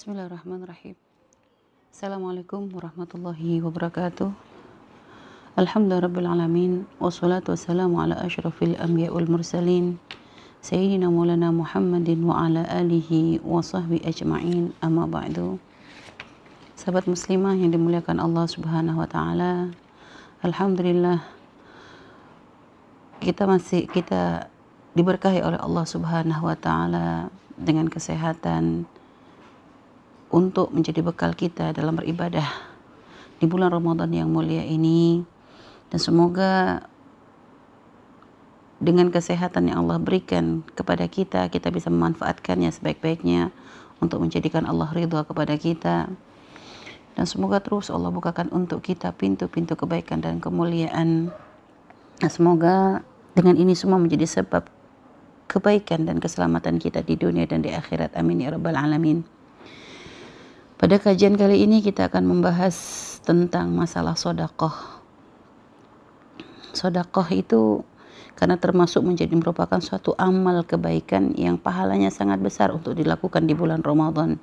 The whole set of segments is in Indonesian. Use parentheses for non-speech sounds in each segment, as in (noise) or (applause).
Bismillahirrahmanirrahim. Assalamualaikum warahmatullahi wabarakatuh. Alhamdulillah alamin wassalatu wassalamu ala asyrafil anbiya mursalin sayyidina maulana Muhammadin wa ala alihi wa sahbihi ajma'in amma ba'du. Sahabat muslimah yang dimuliakan Allah Subhanahu wa taala. Alhamdulillah kita masih kita diberkahi oleh Allah Subhanahu wa taala dengan kesehatan, untuk menjadi bekal kita dalam beribadah di bulan Ramadan yang mulia ini dan semoga dengan kesehatan yang Allah berikan kepada kita kita bisa memanfaatkannya sebaik-baiknya untuk menjadikan Allah ridha kepada kita dan semoga terus Allah bukakan untuk kita pintu-pintu kebaikan dan kemuliaan dan semoga dengan ini semua menjadi sebab kebaikan dan keselamatan kita di dunia dan di akhirat amin ya rabbal alamin pada kajian kali ini kita akan membahas tentang masalah sodakoh. Sodakoh itu karena termasuk menjadi merupakan suatu amal kebaikan yang pahalanya sangat besar untuk dilakukan di bulan Ramadan.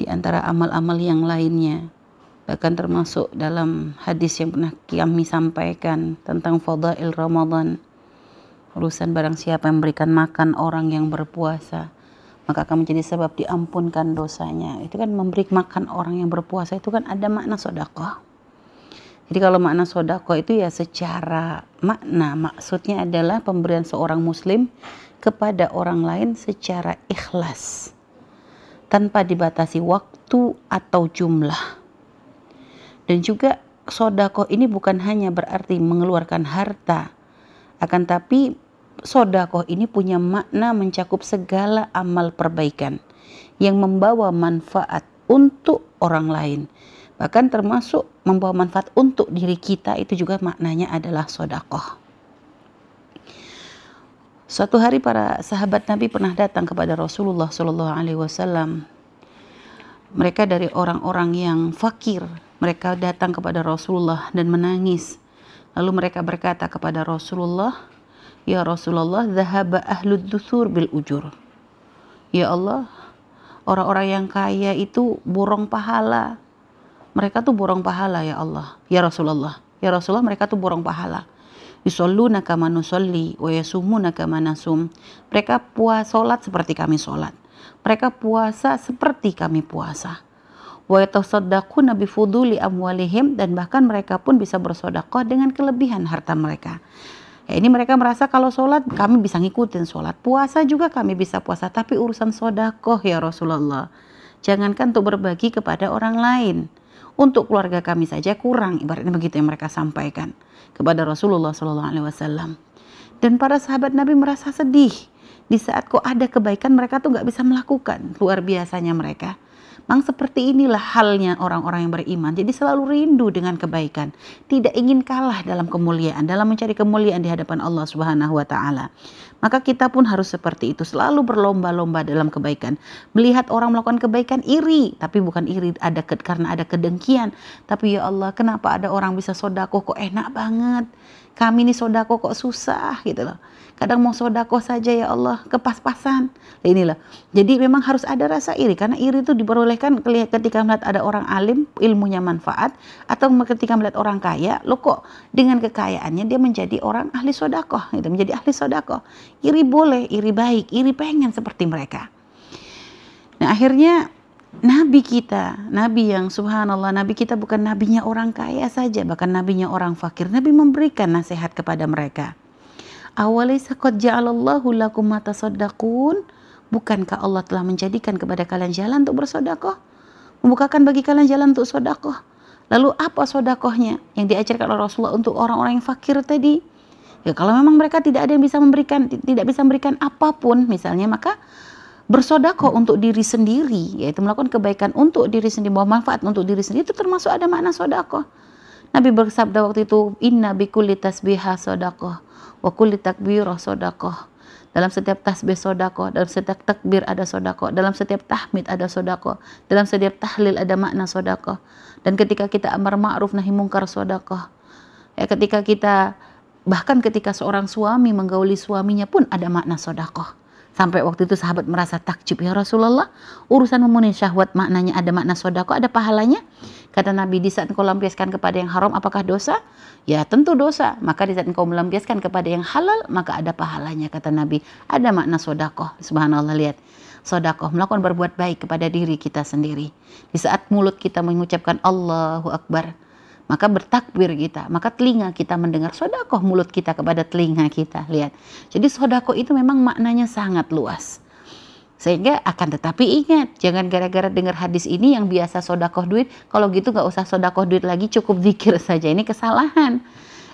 Di antara amal-amal yang lainnya, bahkan termasuk dalam hadis yang pernah kami sampaikan tentang fadail Ramadan. Urusan barang siapa yang memberikan makan orang yang berpuasa maka akan menjadi sebab diampunkan dosanya. Itu kan memberi makan orang yang berpuasa itu kan ada makna sodako Jadi kalau makna sodako itu ya secara makna maksudnya adalah pemberian seorang muslim kepada orang lain secara ikhlas tanpa dibatasi waktu atau jumlah. Dan juga sodako ini bukan hanya berarti mengeluarkan harta, akan tapi sodakoh ini punya makna mencakup segala amal perbaikan yang membawa manfaat untuk orang lain. Bahkan termasuk membawa manfaat untuk diri kita itu juga maknanya adalah sodakoh. Suatu hari para sahabat Nabi pernah datang kepada Rasulullah Shallallahu Alaihi Wasallam. Mereka dari orang-orang yang fakir. Mereka datang kepada Rasulullah dan menangis. Lalu mereka berkata kepada Rasulullah, Ya Rasulullah, zahaba ahlud dusur bil ujur. Ya Allah, orang-orang yang kaya itu borong pahala. Mereka tuh borong pahala ya Allah. Ya Rasulullah. Ya Rasulullah mereka tuh borong pahala. Yusalluna kama nusalli wa yasumuna kama nasum. Mereka puas salat seperti kami salat. Mereka puasa seperti kami puasa. Wa yatasaddaqu nabi fuduli amwalihim dan bahkan mereka pun bisa bersedekah dengan kelebihan harta mereka. Ya ini mereka merasa kalau sholat kami bisa ngikutin sholat. Puasa juga kami bisa puasa. Tapi urusan sodakoh ya Rasulullah. Jangankan untuk berbagi kepada orang lain. Untuk keluarga kami saja kurang. Ibaratnya begitu yang mereka sampaikan kepada Rasulullah Shallallahu Alaihi Wasallam. Dan para sahabat Nabi merasa sedih di saat kok ada kebaikan mereka tuh nggak bisa melakukan luar biasanya mereka Memang seperti inilah halnya orang-orang yang beriman. Jadi selalu rindu dengan kebaikan, tidak ingin kalah dalam kemuliaan, dalam mencari kemuliaan di hadapan Allah Subhanahu wa taala. Maka kita pun harus seperti itu, selalu berlomba-lomba dalam kebaikan. Melihat orang melakukan kebaikan iri, tapi bukan iri ada ke, karena ada kedengkian. Tapi ya Allah, kenapa ada orang bisa sodako kok enak banget? Kami ini sodako kok susah gitu loh. Kadang mau sodako saja ya Allah, kepas-pasan. Nah, Inilah. Jadi memang harus ada rasa iri karena iri itu diperolehkan ketika melihat ada orang alim ilmunya manfaat atau ketika melihat orang kaya, lo kok dengan kekayaannya dia menjadi orang ahli sodako gitu, menjadi ahli sodako Iri boleh, iri baik, iri pengen seperti mereka. Nah akhirnya Nabi kita, Nabi yang subhanallah, Nabi kita bukan nabinya orang kaya saja, bahkan nabinya orang fakir. Nabi memberikan nasihat kepada mereka. Awalaysa qad ja'alallahu lakum mata Bukankah Allah telah menjadikan kepada kalian jalan untuk bersodakoh? Membukakan bagi kalian jalan untuk sodakoh. Lalu apa sodakohnya yang diajarkan oleh Rasulullah untuk orang-orang yang fakir tadi? Ya kalau memang mereka tidak ada yang bisa memberikan tidak bisa memberikan apapun misalnya maka bersodako untuk diri sendiri yaitu melakukan kebaikan untuk diri sendiri bahwa manfaat untuk diri sendiri itu termasuk ada makna sodako. Nabi bersabda waktu itu inna bi kulli tasbiha sodako wa kulli takbirah sodako dalam setiap tasbih sodako, dalam setiap takbir ada sodako, dalam setiap tahmid ada sodako, dalam setiap tahlil ada makna sodako. Dan ketika kita amar ma'ruf nahi mungkar sodako, ya, ketika kita Bahkan ketika seorang suami menggauli suaminya pun ada makna sodakoh. Sampai waktu itu sahabat merasa takjub, ya Rasulullah, urusan memenuhi syahwat maknanya ada makna sodakoh, ada pahalanya. Kata Nabi, di saat engkau lampiaskan kepada yang haram, apakah dosa? Ya tentu dosa. Maka di saat engkau melampiaskan kepada yang halal, maka ada pahalanya. Kata Nabi, ada makna sodakoh, Subhanallah, lihat. Sodakoh melakukan berbuat baik kepada diri kita sendiri. Di saat mulut kita mengucapkan Allahu Akbar, maka bertakbir kita, maka telinga kita mendengar sodakoh mulut kita kepada telinga kita. Lihat, jadi sodakoh itu memang maknanya sangat luas. Sehingga akan tetapi ingat, jangan gara-gara dengar hadis ini yang biasa sodakoh duit, kalau gitu nggak usah sodakoh duit lagi, cukup zikir (laughs) saja. Ini kesalahan.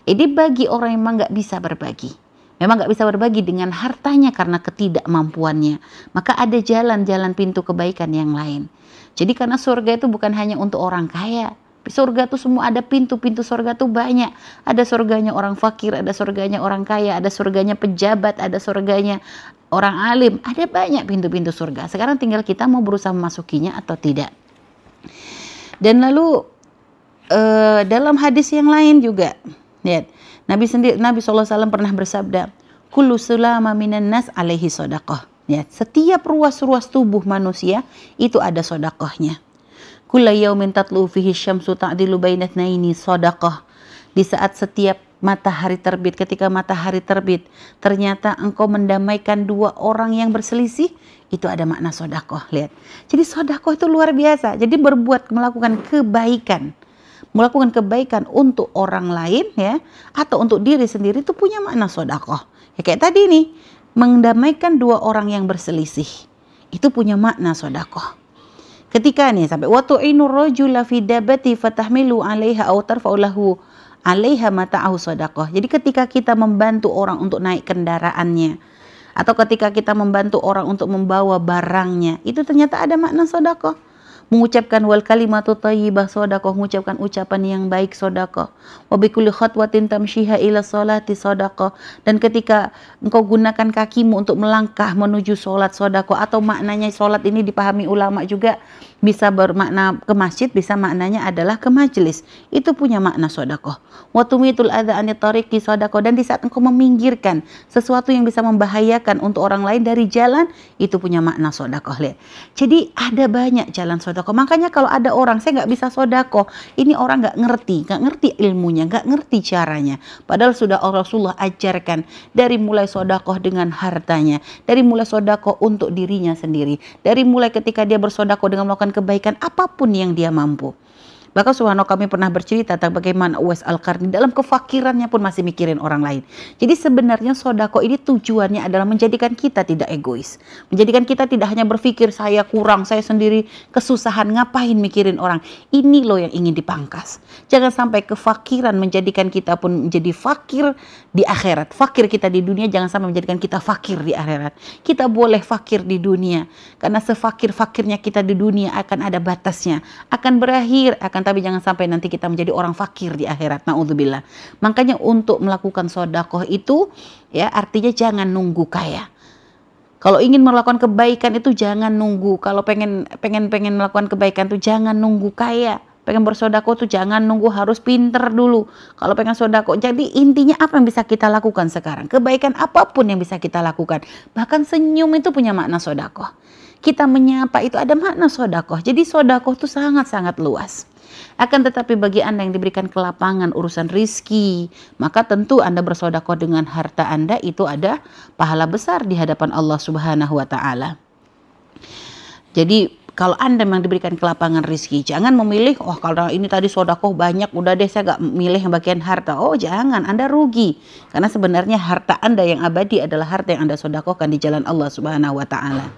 Ini bagi orang yang memang nggak bisa berbagi. Memang nggak bisa berbagi dengan hartanya karena ketidakmampuannya. Maka ada jalan-jalan pintu kebaikan yang lain. Jadi karena surga itu bukan hanya untuk orang kaya, surga tuh semua ada pintu-pintu surga tuh banyak. Ada surganya orang fakir, ada surganya orang kaya, ada surganya pejabat, ada surganya orang alim. Ada banyak pintu-pintu surga. Sekarang tinggal kita mau berusaha memasukinya atau tidak. Dan lalu uh, dalam hadis yang lain juga, lihat Nabi sendiri Nabi saw pernah bersabda, kullu sulama minan nas alaihi sodakoh. Ya, setiap ruas-ruas tubuh manusia itu ada sodakohnya. Kula yaumin tatlu fihi syamsu ta'dilu bainatnaini sadaqah. Di saat setiap matahari terbit, ketika matahari terbit, ternyata engkau mendamaikan dua orang yang berselisih, itu ada makna sodakoh. Lihat, jadi sodakoh itu luar biasa. Jadi berbuat melakukan kebaikan, melakukan kebaikan untuk orang lain ya, atau untuk diri sendiri itu punya makna sodakoh. Ya kayak tadi nih, mendamaikan dua orang yang berselisih, itu punya makna sodakoh ketika nih sampai waktu tu'inu rajula fi dabati fatahmilu 'alaiha aw tarfa'u lahu 'alaiha mata'ahu sadaqah. Jadi ketika kita membantu orang untuk naik kendaraannya atau ketika kita membantu orang untuk membawa barangnya, itu ternyata ada makna sedekah mengucapkan wal kalimatu tayyibah sodako mengucapkan ucapan yang baik sodako kulli khatwatin tamshiha ila solati Dan ketika engkau gunakan kakimu untuk melangkah menuju solat sodako atau maknanya solat ini dipahami ulama juga, bisa bermakna ke masjid, bisa maknanya adalah ke majelis. Itu punya makna sodakoh. Watumitul adha tariqi sodakoh. Dan di saat engkau meminggirkan sesuatu yang bisa membahayakan untuk orang lain dari jalan, itu punya makna sodako Lihat. Jadi ada banyak jalan sodakoh sodako. Makanya kalau ada orang saya nggak bisa sodako, ini orang nggak ngerti, nggak ngerti ilmunya, nggak ngerti caranya. Padahal sudah Allah Rasulullah ajarkan dari mulai sodako dengan hartanya, dari mulai sodako untuk dirinya sendiri, dari mulai ketika dia bersodako dengan melakukan kebaikan apapun yang dia mampu. Bahkan Subhanahu kami pernah bercerita tentang bagaimana Uwais Al-Qarni dalam kefakirannya pun masih mikirin orang lain. Jadi sebenarnya sodako ini tujuannya adalah menjadikan kita tidak egois. Menjadikan kita tidak hanya berpikir saya kurang, saya sendiri kesusahan, ngapain mikirin orang. Ini loh yang ingin dipangkas. Jangan sampai kefakiran menjadikan kita pun menjadi fakir di akhirat. Fakir kita di dunia jangan sampai menjadikan kita fakir di akhirat. Kita boleh fakir di dunia. Karena sefakir-fakirnya kita di dunia akan ada batasnya. Akan berakhir, akan tapi jangan sampai nanti kita menjadi orang fakir di akhirat. Nauzubillah. Makanya untuk melakukan sodakoh itu ya artinya jangan nunggu kaya. Kalau ingin melakukan kebaikan itu jangan nunggu. Kalau pengen pengen pengen melakukan kebaikan itu jangan nunggu kaya. Pengen bersodako tuh jangan nunggu harus pinter dulu. Kalau pengen sodako, jadi intinya apa yang bisa kita lakukan sekarang? Kebaikan apapun yang bisa kita lakukan. Bahkan senyum itu punya makna sodako. Kita menyapa itu ada makna sodako. Jadi sodako tuh sangat-sangat luas. Akan tetapi bagi Anda yang diberikan kelapangan urusan rizki, maka tentu Anda bersodakoh dengan harta Anda itu ada pahala besar di hadapan Allah Subhanahu wa taala. Jadi kalau Anda memang diberikan kelapangan rezeki, jangan memilih, oh kalau ini tadi sodakoh banyak, udah deh saya gak milih yang bagian harta. Oh jangan, Anda rugi. Karena sebenarnya harta Anda yang abadi adalah harta yang Anda sodakohkan di jalan Allah subhanahu wa ta'ala.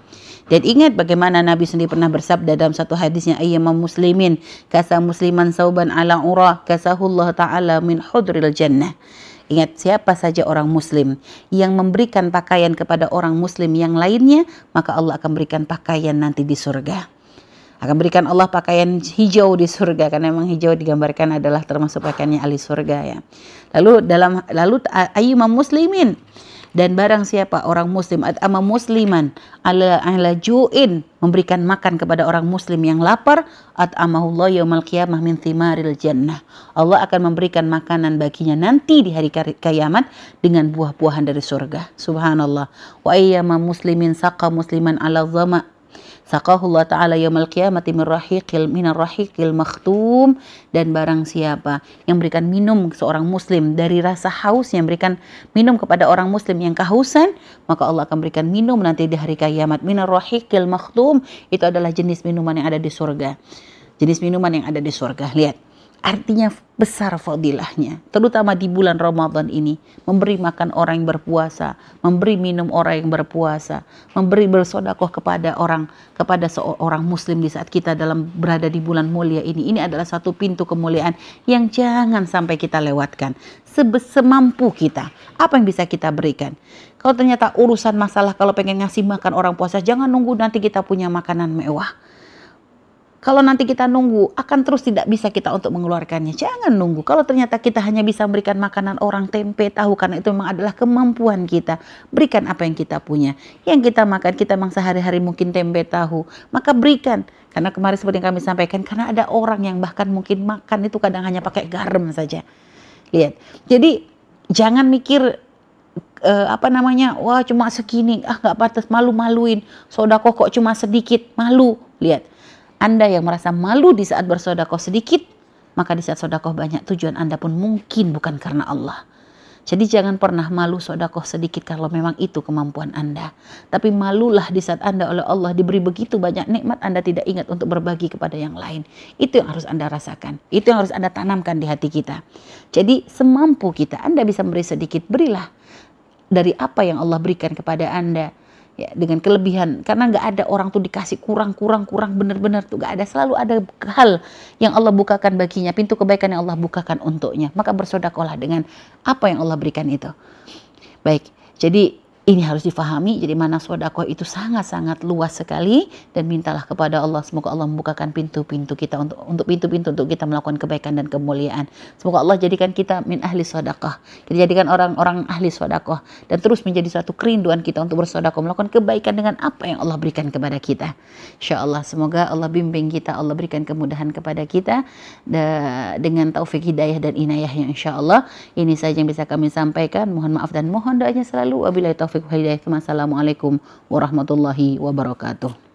Dan ingat bagaimana Nabi sendiri pernah bersabda dalam satu hadisnya ayyama muslimin kasa musliman sauban ala ura kasahullah ta'ala min hudril jannah. Ingat siapa saja orang muslim yang memberikan pakaian kepada orang muslim yang lainnya, maka Allah akan berikan pakaian nanti di surga akan berikan Allah pakaian hijau di surga karena memang hijau digambarkan adalah termasuk pakaiannya ahli surga ya. Lalu dalam lalu ayyuma muslimin dan barang siapa orang muslim ama musliman ala ala ju'in memberikan makan kepada orang muslim yang lapar at amahullah yaumil qiyamah min thimaril jannah Allah akan memberikan makanan baginya nanti di hari kiamat dengan buah-buahan dari surga subhanallah wa ayyama muslimin saqa musliman ala zama Saqahullah ta'ala yawmal qiyamati min rahiqil minar rahiqil makhtum dan barang siapa yang berikan minum seorang muslim dari rasa haus yang berikan minum kepada orang muslim yang kehausan maka Allah akan berikan minum nanti di hari kiamat minar rahiqil makhtum itu adalah jenis minuman yang ada di surga jenis minuman yang ada di surga lihat Artinya besar fadilahnya, terutama di bulan Ramadan ini. Memberi makan orang yang berpuasa, memberi minum orang yang berpuasa, memberi bersodakoh kepada orang, kepada seorang muslim di saat kita dalam berada di bulan mulia ini. Ini adalah satu pintu kemuliaan yang jangan sampai kita lewatkan. Semampu kita, apa yang bisa kita berikan? Kalau ternyata urusan masalah kalau pengen ngasih makan orang puasa, jangan nunggu nanti kita punya makanan mewah kalau nanti kita nunggu, akan terus tidak bisa kita untuk mengeluarkannya. Jangan nunggu. Kalau ternyata kita hanya bisa memberikan makanan orang tempe, tahu karena itu memang adalah kemampuan kita. Berikan apa yang kita punya. Yang kita makan, kita memang sehari-hari mungkin tempe, tahu. Maka berikan. Karena kemarin seperti yang kami sampaikan, karena ada orang yang bahkan mungkin makan itu kadang hanya pakai garam saja. Lihat. Jadi jangan mikir uh, apa namanya wah cuma segini ah nggak pantas malu maluin soda kok cuma sedikit malu lihat anda yang merasa malu di saat bersodakoh sedikit, maka di saat sodakoh banyak tujuan Anda pun mungkin bukan karena Allah. Jadi jangan pernah malu sodakoh sedikit kalau memang itu kemampuan Anda. Tapi malulah di saat Anda oleh Allah diberi begitu banyak nikmat Anda tidak ingat untuk berbagi kepada yang lain. Itu yang harus Anda rasakan. Itu yang harus Anda tanamkan di hati kita. Jadi semampu kita Anda bisa beri sedikit, berilah. Dari apa yang Allah berikan kepada Anda ya dengan kelebihan karena nggak ada orang tuh dikasih kurang kurang kurang bener-bener tuh nggak ada selalu ada hal yang Allah bukakan baginya pintu kebaikan yang Allah bukakan untuknya maka bersodakolah dengan apa yang Allah berikan itu baik jadi ini harus difahami, jadi mana sodakoh itu sangat-sangat luas sekali dan mintalah kepada Allah semoga Allah membukakan pintu-pintu kita untuk untuk pintu-pintu untuk kita melakukan kebaikan dan kemuliaan. Semoga Allah jadikan kita min ahli sodakoh, kita jadikan orang-orang ahli sodakoh dan terus menjadi suatu kerinduan kita untuk bersodakoh melakukan kebaikan dengan apa yang Allah berikan kepada kita. Insya Allah semoga Allah bimbing kita, Allah berikan kemudahan kepada kita dengan taufik hidayah dan inayah yang insya Allah ini saja yang bisa kami sampaikan. Mohon maaf dan mohon doanya selalu. Wabillahi taufik wabarakatuh. warahmatullahi wabarakatuh.